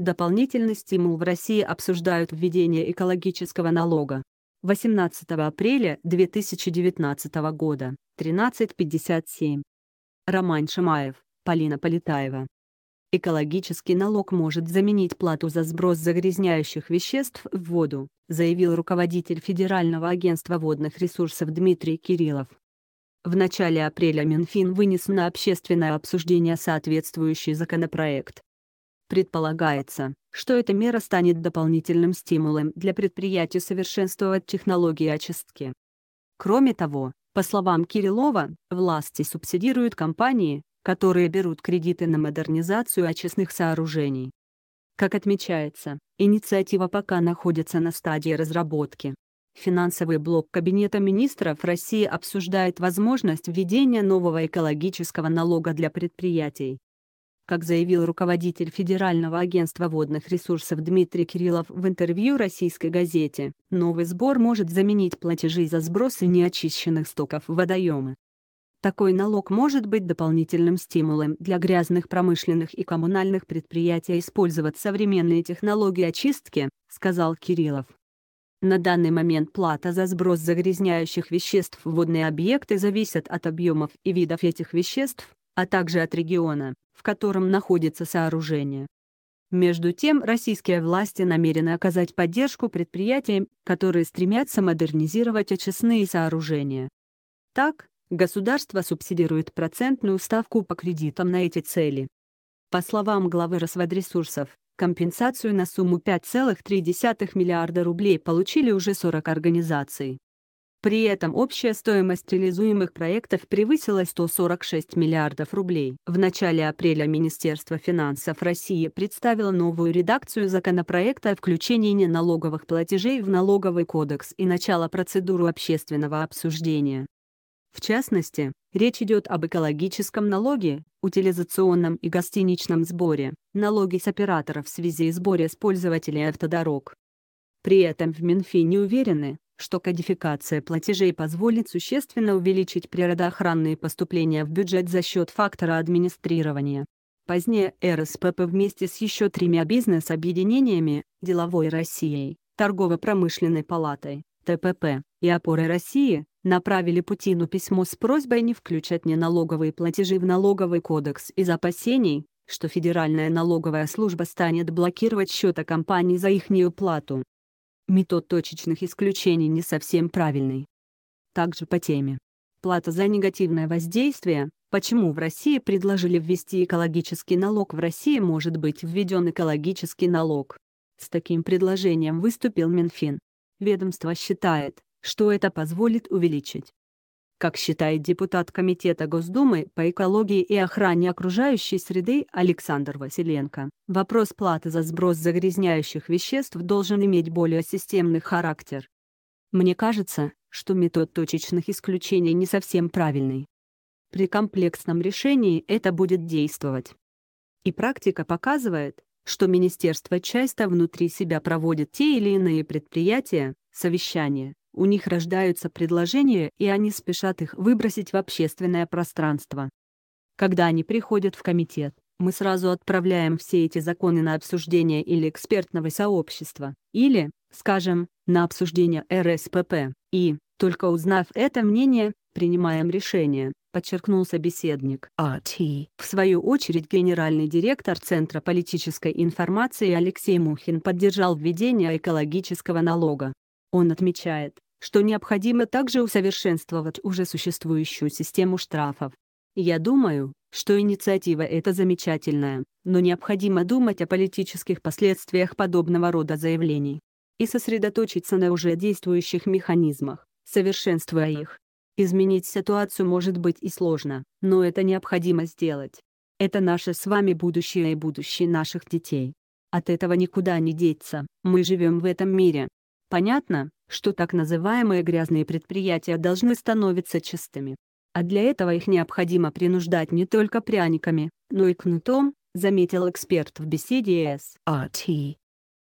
Дополнительный стимул в России обсуждают введение экологического налога. 18 апреля 2019 года, 13.57. Роман Шимаев, Полина Полетаева. Экологический налог может заменить плату за сброс загрязняющих веществ в воду, заявил руководитель Федерального агентства водных ресурсов Дмитрий Кириллов. В начале апреля Минфин вынес на общественное обсуждение соответствующий законопроект, Предполагается, что эта мера станет дополнительным стимулом для предприятий совершенствовать технологии очистки. Кроме того, по словам Кириллова, власти субсидируют компании, которые берут кредиты на модернизацию очистных сооружений. Как отмечается, инициатива пока находится на стадии разработки. Финансовый блок Кабинета министров России обсуждает возможность введения нового экологического налога для предприятий, как заявил руководитель Федерального агентства водных ресурсов Дмитрий Кириллов в интервью российской газете, новый сбор может заменить платежи за сбросы неочищенных стоков в водоемы. Такой налог может быть дополнительным стимулом для грязных промышленных и коммунальных предприятий использовать современные технологии очистки, сказал Кириллов. На данный момент плата за сброс загрязняющих веществ в водные объекты зависит от объемов и видов этих веществ, а также от региона, в котором находится сооружение. Между тем, российские власти намерены оказать поддержку предприятиям, которые стремятся модернизировать очистные сооружения. Так, государство субсидирует процентную ставку по кредитам на эти цели. По словам главы Росводресурсов, компенсацию на сумму 5,3 миллиарда рублей получили уже 40 организаций. При этом общая стоимость реализуемых проектов превысила 146 миллиардов рублей. В начале апреля Министерство финансов России представило новую редакцию законопроекта о включении неналоговых платежей в налоговый кодекс и начало процедуру общественного обсуждения. В частности, речь идет об экологическом налоге, утилизационном и гостиничном сборе, налоге с операторов в связи с сборе с пользователей автодорог. При этом в Минфине уверены, что кодификация платежей позволит существенно увеличить природоохранные поступления в бюджет за счет фактора администрирования. Позднее РСПП вместе с еще тремя бизнес-объединениями, деловой Россией, торгово-промышленной палатой, ТПП и опорой России, направили Путину письмо с просьбой не включать неналоговые платежи в налоговый кодекс из опасений, что Федеральная налоговая служба станет блокировать счета компаний за их неуплату. Метод точечных исключений не совсем правильный. Также по теме. Плата за негативное воздействие. Почему в России предложили ввести экологический налог? В России может быть введен экологический налог. С таким предложением выступил Минфин. Ведомство считает, что это позволит увеличить как считает депутат Комитета Госдумы по экологии и охране окружающей среды Александр Василенко, вопрос платы за сброс загрязняющих веществ должен иметь более системный характер. Мне кажется, что метод точечных исключений не совсем правильный. При комплексном решении это будет действовать. И практика показывает, что министерство часто внутри себя проводит те или иные предприятия, совещания, у них рождаются предложения, и они спешат их выбросить в общественное пространство. Когда они приходят в комитет, мы сразу отправляем все эти законы на обсуждение или экспертного сообщества, или, скажем, на обсуждение РСПП, и, только узнав это мнение, принимаем решение, подчеркнул собеседник АТ. В свою очередь генеральный директор Центра политической информации Алексей Мухин поддержал введение экологического налога. Он отмечает, что необходимо также усовершенствовать уже существующую систему штрафов. Я думаю, что инициатива эта замечательная, но необходимо думать о политических последствиях подобного рода заявлений и сосредоточиться на уже действующих механизмах, совершенствуя их. Изменить ситуацию может быть и сложно, но это необходимо сделать. Это наше с вами будущее и будущее наших детей. От этого никуда не деться, мы живем в этом мире, Понятно, что так называемые грязные предприятия должны становиться чистыми. А для этого их необходимо принуждать не только пряниками, но и кнутом, заметил эксперт в беседе с АТ.